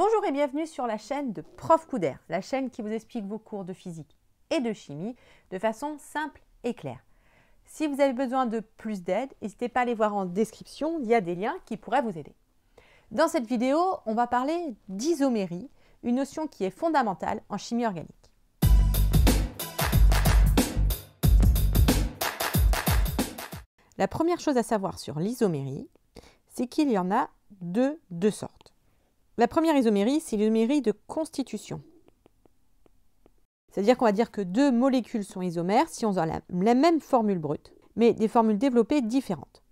Bonjour et bienvenue sur la chaîne de Prof Coudert, la chaîne qui vous explique vos cours de physique et de chimie de façon simple et claire. Si vous avez besoin de plus d'aide, n'hésitez pas à aller voir en description, il y a des liens qui pourraient vous aider. Dans cette vidéo, on va parler d'isomérie, une notion qui est fondamentale en chimie organique. La première chose à savoir sur l'isomérie, c'est qu'il y en a de deux sortes. La première isomérie, c'est l'isomérie de constitution. C'est-à-dire qu'on va dire que deux molécules sont isomères si on a la, même formule brute, mais des formules développées différentes.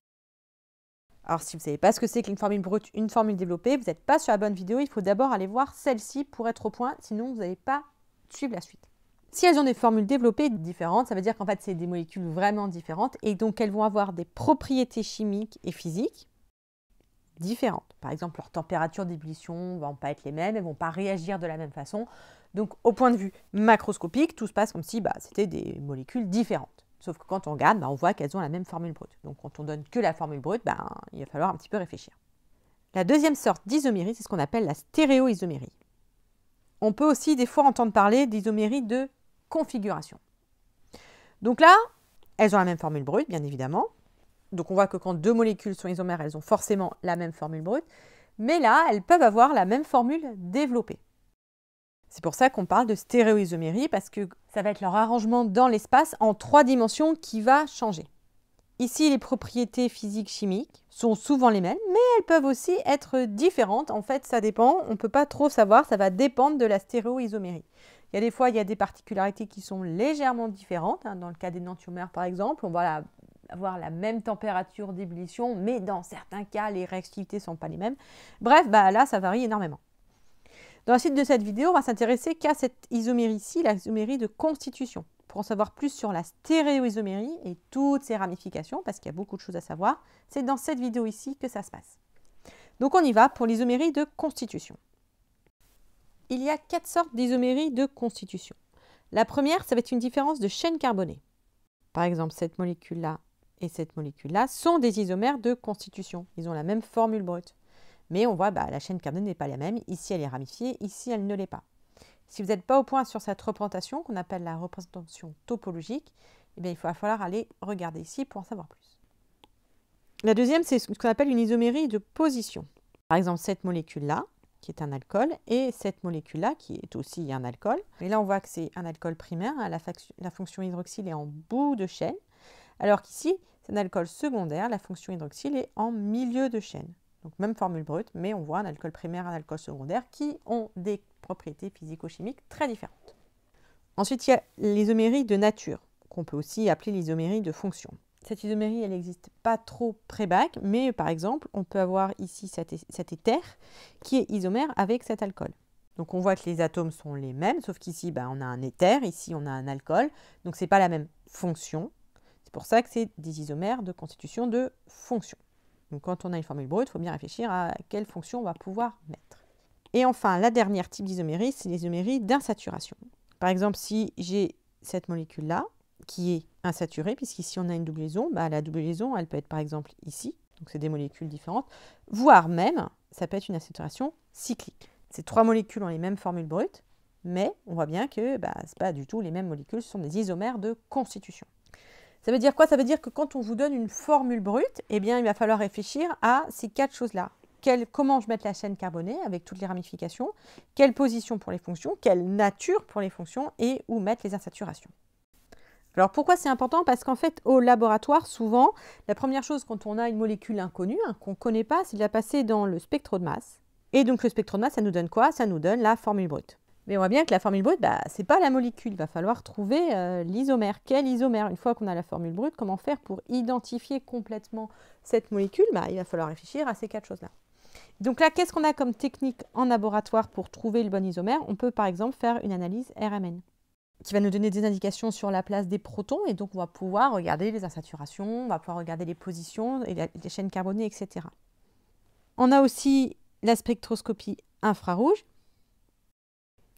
Alors si vous ne savez pas ce que c'est qu'une formule brute, une formule développée, vous n'êtes pas sur la bonne vidéo, il faut d'abord aller voir celle-ci pour être au point, sinon vous n'allez pas suivre la suite. Si elles ont des formules développées différentes, ça veut dire qu'en fait c'est des molécules vraiment différentes et donc elles vont avoir des propriétés chimiques et physiques différentes. Par exemple, leur température d'ébullition ne vont pas être les mêmes, elles ne vont pas réagir de la même façon. Donc au point de vue macroscopique, tout se passe comme si bah, c'était des molécules différentes. Sauf que quand on regarde, bah, on voit qu'elles ont la même formule brute. Donc quand on donne que la formule brute, bah, il va falloir un petit peu réfléchir. La deuxième sorte d'isomérie, c'est ce qu'on appelle la stéréoisomérie. On peut aussi des fois entendre parler d'isomérie de configuration. Donc là, elles ont la même formule brute, bien évidemment. Donc on voit que quand deux molécules sont isomères, elles ont forcément la même formule brute. Mais là, elles peuvent avoir la même formule développée. C'est pour ça qu'on parle de stéréoisomérie, parce que ça va être leur arrangement dans l'espace en trois dimensions qui va changer. Ici, les propriétés physiques chimiques sont souvent les mêmes, mais elles peuvent aussi être différentes. En fait, ça dépend, on ne peut pas trop savoir, ça va dépendre de la stéréoisomérie. Il y a des fois, il y a des particularités qui sont légèrement différentes. Hein. Dans le cas des nantiomères, par exemple, on voit là avoir la même température d'ébullition, mais dans certains cas, les réactivités ne sont pas les mêmes. Bref, bah là, ça varie énormément. Dans la suite de cette vidéo, on va s'intéresser qu'à cette isomérie ici, la isomérie de constitution, pour en savoir plus sur la stéréoisomérie et toutes ses ramifications, parce qu'il y a beaucoup de choses à savoir. C'est dans cette vidéo ici que ça se passe. Donc on y va pour l'isomérie de constitution. Il y a quatre sortes d'isoméries de constitution. La première, ça va être une différence de chaîne carbonée. Par exemple, cette molécule-là, et cette molécule-là sont des isomères de constitution. Ils ont la même formule brute. Mais on voit, bah, la chaîne carbone n'est pas la même. Ici, elle est ramifiée, ici, elle ne l'est pas. Si vous n'êtes pas au point sur cette représentation, qu'on appelle la représentation topologique, eh bien, il va falloir aller regarder ici pour en savoir plus. La deuxième, c'est ce qu'on appelle une isomérie de position. Par exemple, cette molécule-là, qui est un alcool, et cette molécule-là, qui est aussi un alcool. Et là, on voit que c'est un alcool primaire. Hein, la fonction hydroxyle est en bout de chaîne. Alors qu'ici, c'est un alcool secondaire, la fonction hydroxyle est en milieu de chaîne. Donc même formule brute, mais on voit un alcool primaire et un alcool secondaire qui ont des propriétés physico-chimiques très différentes. Ensuite, il y a l'isomérie de nature, qu'on peut aussi appeler l'isomérie de fonction. Cette isomérie, elle n'existe pas trop pré-bac, mais par exemple, on peut avoir ici cet, éther qui est isomère avec cet alcool. Donc on voit que les atomes sont les mêmes, sauf qu'ici, ben, on a un éther, ici, on a un alcool, donc ce n'est pas la même fonction, c'est pour ça que c'est des isomères de constitution de fonction. Donc quand on a une formule brute, il faut bien réfléchir à quelle fonction on va pouvoir mettre. Et enfin, la dernière type d'isomérie, c'est l'isomérie d'insaturation. Par exemple, si j'ai cette molécule-là, qui est insaturée, puisqu'ici on a une double liaison, bah, la double liaison, elle peut être par exemple ici, donc c'est des molécules différentes, voire même, ça peut être une insaturation cyclique. Ces trois molécules ont les mêmes formules brutes, mais on voit bien que bah, sont pas du tout les mêmes molécules, ce sont des isomères de constitution. Ça veut dire quoi Ça veut dire que quand on vous donne une formule brute, eh bien, il va falloir réfléchir à ces quatre choses-là. comment je mets la chaîne carbonée avec toutes les ramifications, quelle position pour les fonctions, quelle nature pour les fonctions et où mettre les insaturations. Alors pourquoi c'est important Parce qu'en fait, au laboratoire, souvent, la première chose quand on a une molécule inconnue, hein, qu'on ne connaît pas, c'est de la passer dans le spectro de masse. Et donc le spectre de masse, ça nous donne quoi Ça nous donne la formule brute. Mais on voit bien que la formule brute, bah, ce n'est pas la molécule. Il va falloir trouver euh, l'isomère. Quel isomère Une fois qu'on a la formule brute, comment faire pour identifier complètement cette molécule bah, Il va falloir réfléchir à ces quatre choses-là. Donc là, qu'est-ce qu'on a comme technique en laboratoire pour trouver le bon isomère On peut par exemple faire une analyse RMN qui va nous donner des indications sur la place des protons et donc on va pouvoir regarder les insaturations, on va pouvoir regarder les positions, et les chaînes carbonées, etc. On a aussi la spectroscopie infrarouge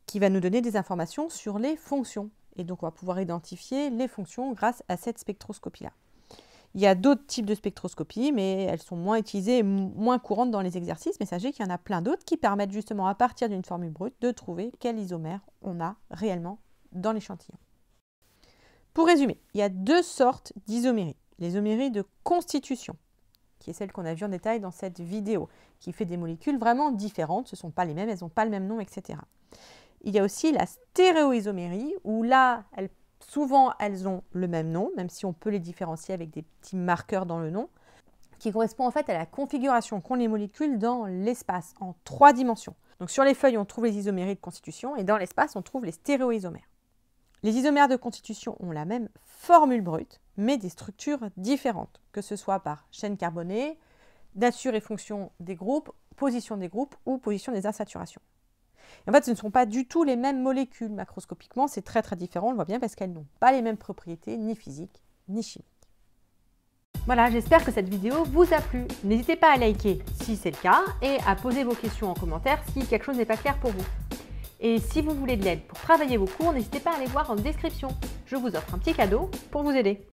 qui va nous donner des informations sur les fonctions. Et donc, on va pouvoir identifier les fonctions grâce à cette spectroscopie-là. Il y a d'autres types de spectroscopie, mais elles sont moins utilisées moins courantes dans les exercices. Mais sachez qu'il y en a plein d'autres qui permettent justement, à partir d'une formule brute, de trouver quel isomère on a réellement dans l'échantillon. Pour résumer, il y a deux sortes d'isoméries. L'isomérie de constitution, qui est celle qu'on a vue en détail dans cette vidéo, qui fait des molécules vraiment différentes. Ce ne sont pas les mêmes, elles n'ont pas le même nom, etc il y a aussi la stéréoisomérie, où là, souvent, elles ont le même nom, même si on peut les différencier avec des petits marqueurs dans le nom, qui correspond en fait à la configuration qu'ont les molécules dans l'espace, en trois dimensions. Donc sur les feuilles, on trouve les isoméries de constitution, et dans l'espace, on trouve les stéréoisomères. Les isomères de constitution ont la même formule brute, mais des structures différentes, que ce soit par chaîne carbonée, nature et fonction des groupes, position des groupes ou position des insaturations en fait, ce ne sont pas du tout les mêmes molécules. Macroscopiquement, c'est très très différent, on le voit bien, parce qu'elles n'ont pas les mêmes propriétés, ni physiques, ni chimiques. Voilà, j'espère que cette vidéo vous a plu. N'hésitez pas à liker si c'est le cas et à poser vos questions en commentaire si quelque chose n'est pas clair pour vous. Et si vous voulez de l'aide pour travailler vos cours, n'hésitez pas à aller voir en description. Je vous offre un petit cadeau pour vous aider.